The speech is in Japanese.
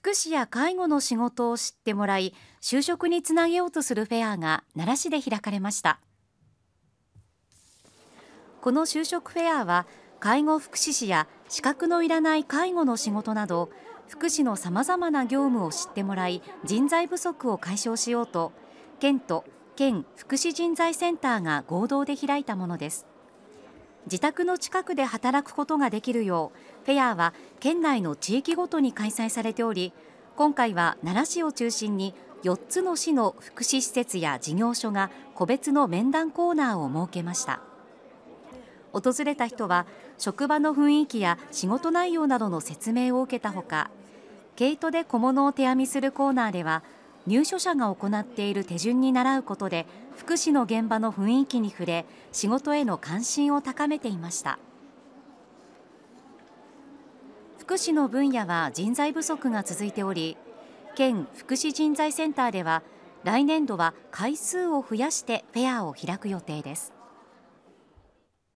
福祉や介護の仕事を知ってもらい就職につなげようとするフェアが奈良市で開かれましたこの就職フェアは介護福祉士や資格のいらない介護の仕事など福祉のさまざまな業務を知ってもらい人材不足を解消しようと県と県福祉人材センターが合同で開いたものです。自宅の近くで働くことができるようフェアは県内の地域ごとに開催されており今回は奈良市を中心に4つの市の福祉施設や事業所が個別の面談コーナーを設けました訪れた人は職場の雰囲気や仕事内容などの説明を受けたほか毛糸で小物を手編みするコーナーでは入所者が行っている手順に習うことで福祉の現場の雰囲気に触れ仕事への関心を高めていました福祉の分野は人材不足が続いており県福祉人材センターでは来年度は回数を増やしてフェアを開く予定です